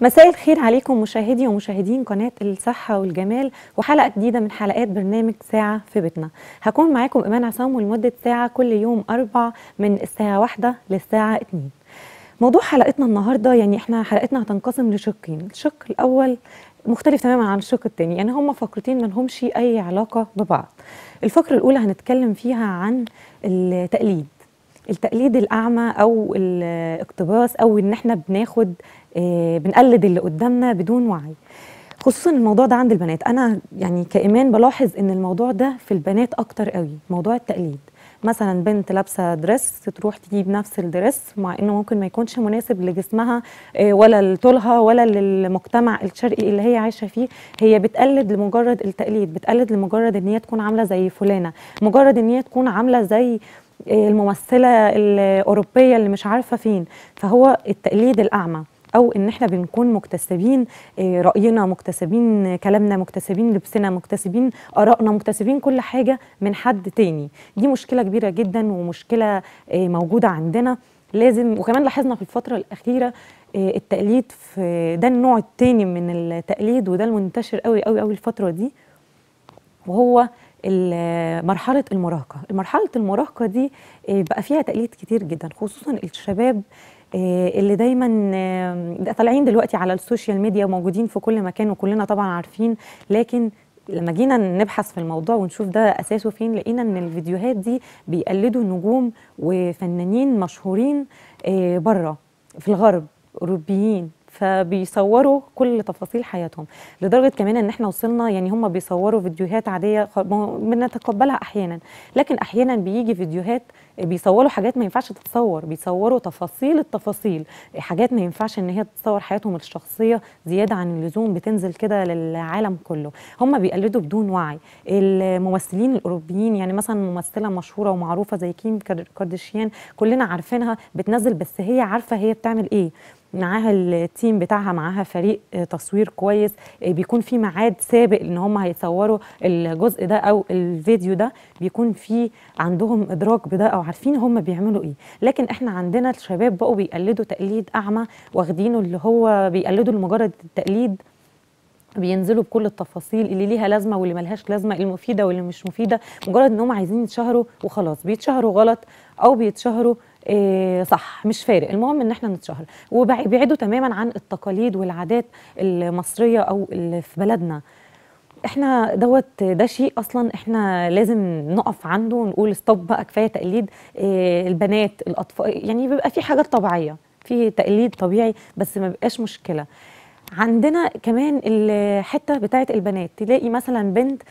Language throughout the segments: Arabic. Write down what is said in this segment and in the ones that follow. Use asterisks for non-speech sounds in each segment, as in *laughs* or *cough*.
مساء الخير عليكم مشاهدي ومشاهدين قناة الصحة والجمال وحلقة جديدة من حلقات برنامج ساعة في بيتنا هكون معاكم إيمان عصام ولمدة ساعة كل يوم أربع من الساعة واحدة للساعة اتنين موضوع حلقتنا النهاردة يعني احنا حلقتنا هتنقسم لشقين الشق الأول مختلف تماما عن الشق الثاني يعني هما فقرتين ملهمش أي علاقة ببعض الفقرة الأولى هنتكلم فيها عن التقليد التقليد الاعمى او الاقتباس او ان احنا بناخد آه، بنقلد اللي قدامنا بدون وعي خصوصا الموضوع ده عند البنات انا يعني كايمان بلاحظ ان الموضوع ده في البنات اكتر قوي موضوع التقليد مثلا بنت لابسه دريس تروح تجيب نفس الدريس مع انه ممكن ما يكونش مناسب لجسمها آه، ولا لطولها ولا للمجتمع الشرقي اللي هي عايشه فيه هي بتقلد لمجرد التقليد بتقلد لمجرد ان هي تكون عامله زي فلانه مجرد ان هي تكون عامله زي الممثله الاوروبيه اللي مش عارفه فين فهو التقليد الاعمى او ان احنا بنكون مكتسبين آه، راينا مكتسبين كلامنا مكتسبين لبسنا مكتسبين ارائنا مكتسبين كل حاجه من حد تاني دي مشكله كبيره جدا ومشكله آه، موجوده عندنا لازم وكمان لاحظنا في الفتره الاخيره آه، التقليد في ده النوع التاني من التقليد وده المنتشر قوي قوي قوي الفتره دي وهو مرحله المراهقه مرحله المراهقه دي آه، بقى فيها تقليد كتير جدا خصوصا الشباب آه، اللي دايما طالعين دلوقتي على السوشيال ميديا وموجودين في كل مكان وكلنا طبعا عارفين لكن لما جينا نبحث في الموضوع ونشوف ده اساسه فين لقينا ان الفيديوهات دي بيقلدوا نجوم وفنانين مشهورين آه، بره في الغرب اوروبيين فبيصوروا كل تفاصيل حياتهم لدرجه كمان ان احنا وصلنا يعني هم بيصوروا فيديوهات عاديه بنتقبلها احيانا لكن احيانا بيجي فيديوهات بيصوروا حاجات ما ينفعش تتصور بيصوروا تفاصيل التفاصيل حاجات ما ينفعش ان هي تتصور حياتهم الشخصيه زياده عن اللزوم بتنزل كده للعالم كله هم بيقلدوا بدون وعي الممثلين الاوروبيين يعني مثلا ممثله مشهوره ومعروفه زي كيم كارديشيان كلنا عارفينها بتنزل بس هي عارفه هي بتعمل ايه معاها التيم بتاعها معاها فريق تصوير كويس بيكون في ميعاد سابق ان هم هيصوروا الجزء ده او الفيديو ده بيكون في عندهم ادراك بده او عارفين هم بيعملوا ايه لكن احنا عندنا الشباب بقوا بيقلدوا تقليد اعمى واخدينه اللي هو بيقلدوا لمجرد التقليد بينزلوا بكل التفاصيل اللي ليها لازمه واللي ملهاش لازمه المفيده واللي مش مفيده مجرد ان هم عايزين يتشهروا وخلاص بيتشهروا غلط او بيتشهروا إيه صح مش فارق المهم ان احنا نتشهر وبعدوا تماما عن التقاليد والعادات المصريه او اللي في بلدنا احنا دوت ده شيء اصلا احنا لازم نقف عنده ونقول ستوب بقى كفايه تقليد آه، البنات الاطفال يعني بيبقى في حاجات طبيعيه في تقليد طبيعي بس ما بيبقاش مشكله عندنا كمان الحته بتاعه البنات تلاقي مثلا بنت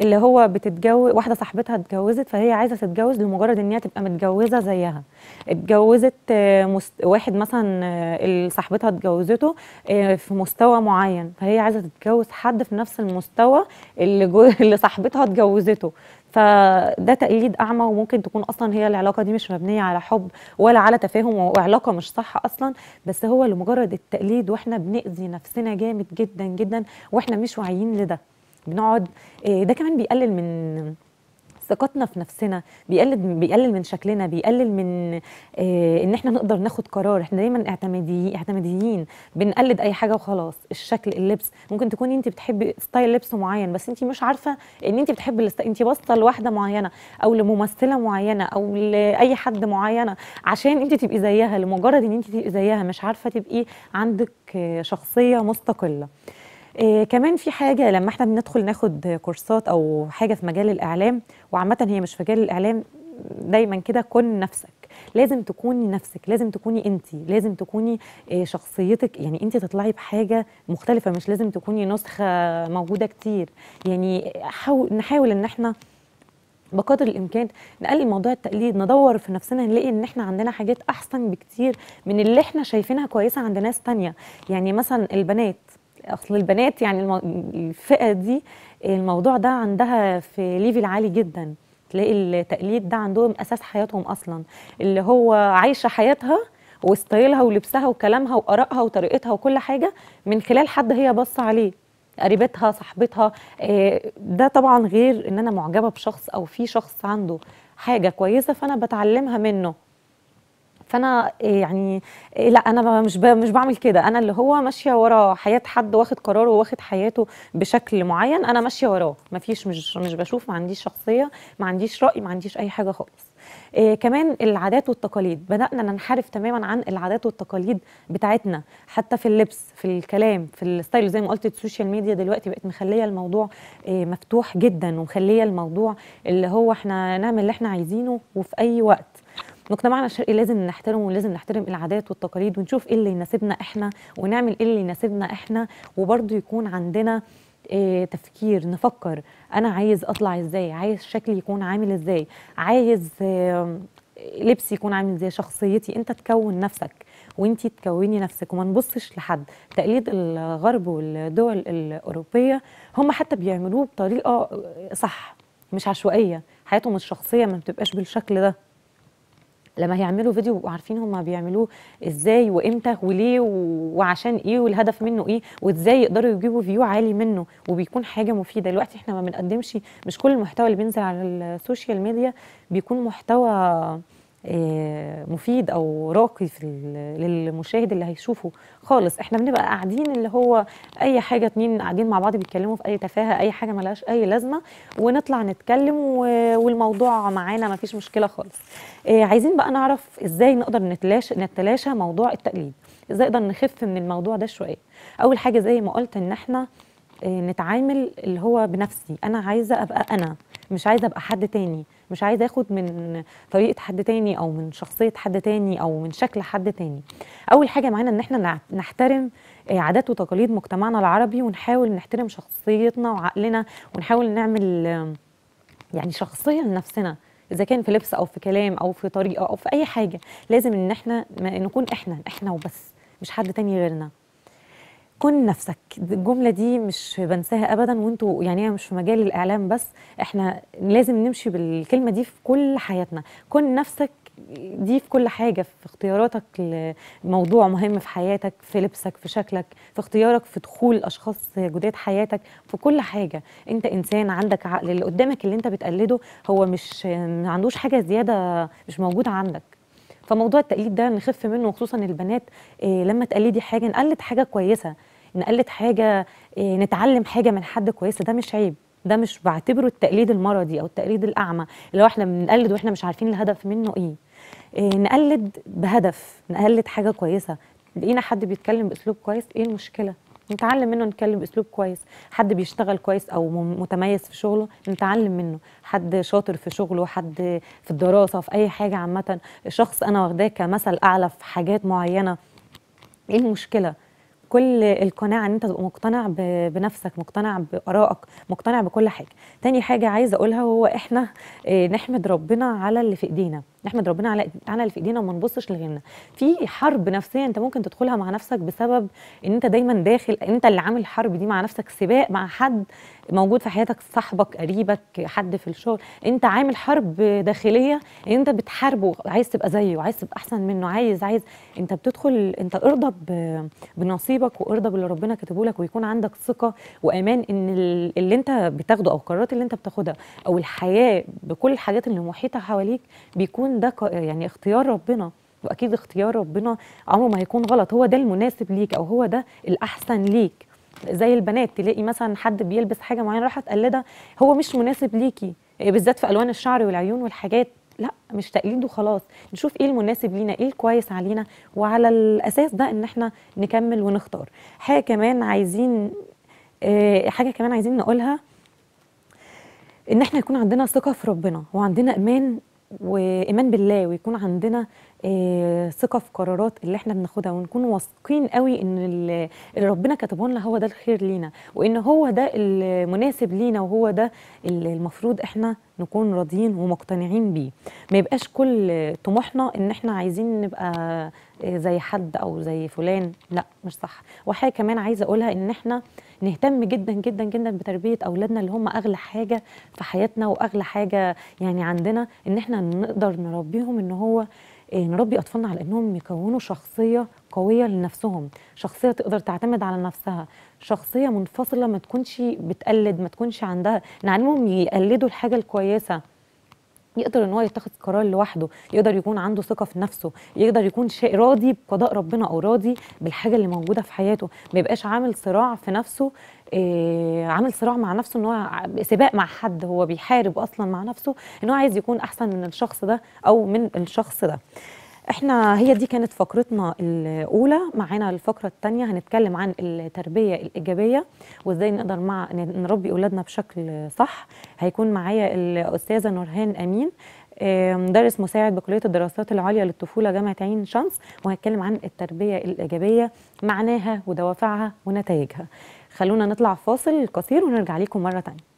اللي هو بتتجوز واحده صاحبتها اتجوزت فهي عايزه تتجوز لمجرد ان هي تبقى متجوزه زيها اتجوزت آه، مست... واحد مثلا آه، صاحبتها اتجوزته آه، في مستوى معين فهي عايزه تتجوز حد في نفس المستوى اللي جو... *laughs* اللي صاحبتها اتجوزته فده تقليد اعمى وممكن تكون اصلا هي العلاقه دي مش مبنيه على حب ولا على تفاهم وعلاقه مش صح اصلا بس هو لمجرد التقليد واحنا بنأذي نفسنا جامد جدا جدا واحنا مش واعيين لده بنقعد آه، ده كمان بيقلل من ثقتنا في نفسنا بيقلل بيقلل من شكلنا بيقلل من آه، ان احنا نقدر ناخد قرار احنا دايما اعتمادي اعتماديين بنقلد اي حاجه وخلاص الشكل اللبس ممكن تكوني انت بتحبي ستايل لبس معين بس انت مش عارفه ان انت بتحبي الست... انت باصه لواحده معينه او لممثله معينه او لاي حد معينه عشان انت تبقي زيها لمجرد ان انت تبقي زيها مش عارفه تبقي عندك شخصيه مستقله إيه كمان في حاجة لما احنا بندخل ناخد كورسات أو حاجة في مجال الإعلام وعامة هي مش في مجال الإعلام دايما كده كن نفسك لازم تكوني نفسك لازم تكوني انت لازم تكوني آه، شخصيتك يعني انت تطلعي بحاجه مختلفه مش لازم تكوني نسخه موجوده كتير يعني حاول نحاول ان احنا بقدر الامكان نقلل موضوع التقليد ندور في نفسنا نلاقي ان احنا عندنا حاجات احسن بكتير من اللي احنا شايفينها كويسه عند ناس تانية يعني مثلا البنات اصل البنات يعني المو... الفئه دي الموضوع ده عندها في ليفل عالي جدا تلاقي التقليد ده عندهم اساس حياتهم اصلا اللي هو عايشه حياتها وستايلها ولبسها وكلامها وارائها وطريقتها وكل حاجه من خلال حد هي باصه عليه قريبتها صاحبتها آه، ده طبعا غير ان انا معجبه بشخص او في شخص عنده حاجه كويسه فانا بتعلمها منه فانا يعني لا انا مش مش بعمل كده انا اللي هو ماشيه ورا حياه حد واخد قراره واخد حياته بشكل معين انا ماشيه وراه مفيش مش مش بشوف ما عنديش شخصيه ما عنديش راي ما عنديش اي حاجه خالص إيه كمان العادات والتقاليد بدأنا ننحرف تماما عن العادات والتقاليد بتاعتنا حتى في اللبس في الكلام في الستايل زي ما قلت السوشيال ميديا دلوقتي بقت مخليه الموضوع إيه مفتوح جدا ومخليه الموضوع اللي هو احنا نعمل اللي احنا عايزينه وفي اي وقت مجتمعنا الشرقي لازم نحترمه ولازم نحترم العادات والتقاليد ونشوف ايه اللي يناسبنا احنا ونعمل ايه اللي يناسبنا احنا وبرضه يكون عندنا إيه تفكير نفكر انا عايز اطلع ازاي عايز شكلي يكون عامل ازاي عايز إيه لبسي يكون عامل ازاي شخصيتي انت تكون نفسك وانت تكوني نفسك وما نبصش لحد تقليد الغرب والدول الاوروبيه هم حتى بيعملوه بطريقه آه، صح مش عشوائيه حياتهم الشخصيه ما بتبقاش بالشكل ده لما هيعملوا فيديو وعارفين عارفين هم بيعملوه ازاي وامتى وليه وعشان ايه والهدف منه ايه وازاي يقدروا يجيبوا فيو عالي منه وبيكون حاجه مفيده دلوقتي احنا ما بنقدمش مش كل المحتوى اللي بينزل على السوشيال ميديا بيكون محتوى آه، مفيد او راقي في للمشاهد اللي هيشوفه خالص احنا بنبقى قاعدين اللي هو اي حاجه اتنين قاعدين مع بعض بيتكلموا في اي تفاهه اي حاجه ملهاش اي لازمه ونطلع نتكلم والموضوع معانا مفيش مشكله خالص آه، عايزين بقى نعرف ازاي نقدر نتلاشى نتلاشى موضوع التقليد ازاي نقدر نخف من الموضوع ده شويه اول حاجه زي ما قلت ان احنا آه، نتعامل اللي هو بنفسي انا عايزه ابقى انا مش عايزه ابقى حد تاني مش عايزه اخد من طريقه حد تاني او من شخصيه حد تاني او من شكل حد تاني اول حاجه معانا ان احنا نحترم آه، عادات وتقاليد مجتمعنا العربي ونحاول نحترم شخصيتنا وعقلنا ونحاول نعمل آه، يعني شخصيه لنفسنا اذا كان في لبس او في كلام او في طريقه او في اي حاجه لازم ان احنا نكون احنا احنا وبس مش حد تاني غيرنا كن نفسك الجمله دي مش بنساها ابدا وانتوا يعني مش في مجال الاعلام بس احنا لازم نمشي بالكلمه دي في كل حياتنا كن نفسك دي في كل حاجة في اختياراتك لموضوع مهم في حياتك في لبسك في شكلك في اختيارك في دخول أشخاص جداد حياتك في كل حاجة انت إنسان عندك عقل اللي قدامك اللي انت بتقلده هو مش ما عندوش حاجة زيادة مش موجودة عندك فموضوع التقليد ده نخف منه وخصوصا البنات إيه لما تقلدي حاجة نقلد حاجة كويسة نقلد حاجه إيه، نتعلم حاجه من حد كويس ده مش عيب ده مش بعتبره التقليد المرضي او التقليد الاعمى اللي هو احنا بنقلد واحنا مش عارفين الهدف منه إيه. ايه نقلد بهدف نقلد حاجه كويسه لقينا حد بيتكلم باسلوب كويس ايه المشكله نتعلم منه نتكلم باسلوب كويس حد بيشتغل كويس او متميز في شغله نتعلم منه حد شاطر في شغله حد في الدراسه في اي حاجه عامه شخص انا واخداه كمثل اعلى في حاجات معينه ايه المشكله كل القناعه ان انت تبقى مقتنع بنفسك مقتنع بارائك مقتنع بكل حاجه تاني حاجه عايزه اقولها هو احنا إيه، نحمد ربنا على اللي في ايدينا نحمد ربنا على على اللي في ايدينا وما نبصش لغيرنا في حرب نفسيه انت ممكن تدخلها مع نفسك بسبب ان انت دايما داخل انت اللي عامل الحرب دي مع نفسك سباق مع حد موجود في حياتك صاحبك قريبك حد في الشغل انت عامل حرب داخليه ان انت بتحاربه عايز تبقى زيه عايز تبقى احسن منه عايز عايز انت بتدخل انت ارضى بنصيبك وارضى باللي ربنا كاتبه لك ويكون عندك ثقه وامان ان اللي انت بتاخده او القرارات اللي انت بتاخدها او الحياه بكل الحاجات اللي محيطه حواليك بيكون كمان ده يعني اختيار ربنا واكيد اختيار ربنا عمره ما هيكون غلط هو ده المناسب ليك او هو ده الاحسن ليك زي البنات تلاقي مثلا حد بيلبس حاجه معينه راح تقلدها هو مش مناسب ليكي آه، بالذات في الوان الشعر والعيون والحاجات لا مش تقليد وخلاص نشوف ايه المناسب لينا ايه الكويس علينا وعلى الاساس ده ان احنا نكمل ونختار حاجه كمان عايزين آه، حاجه كمان عايزين نقولها ان احنا يكون عندنا ثقه في ربنا وعندنا ايمان وايمان بالله ويكون عندنا آه، ثقه في قرارات اللي احنا بناخدها ونكون واثقين قوي ان اللي ربنا كاتبه لنا هو ده الخير لينا وان هو ده المناسب لينا وهو ده اللي المفروض احنا نكون راضيين ومقتنعين بيه ما يبقاش كل طموحنا ان احنا عايزين نبقى آه، زي حد او زي فلان لا مش صح وحاجه كمان عايزه اقولها ان احنا نهتم جدا جدا جدا بتربيه اولادنا اللي هم اغلى حاجه في حياتنا واغلى حاجه يعني عندنا ان احنا نقدر نربيهم ان هو نربي اطفالنا على انهم يكونوا شخصيه قويه لنفسهم شخصيه تقدر تعتمد على نفسها شخصيه منفصله ما تكونش بتقلد ما تكونش عندها نعلمهم يقلدوا الحاجه الكويسه يقدر ان هو يتخذ قرار لوحده يقدر يكون عنده ثقه في نفسه يقدر يكون شيء راضي بقضاء ربنا او راضي بالحاجه اللي موجوده في حياته ما يبقاش عامل صراع في نفسه إيه عامل صراع مع نفسه ان هو سباق مع حد هو بيحارب اصلا مع نفسه ان هو عايز يكون احسن من الشخص ده او من الشخص ده احنا هي دي كانت فقرتنا الاولى معانا الفقره الثانيه هنتكلم عن التربيه الايجابيه وازاي نقدر مع نربي اولادنا بشكل صح هيكون معايا الاستاذه نورهان امين مدرس مساعد بكليه الدراسات العليا للطفوله جامعه عين شمس وهنتكلم عن التربيه الايجابيه معناها ودوافعها ونتائجها خلونا نطلع فاصل قصير ونرجع لكم مره ثانيه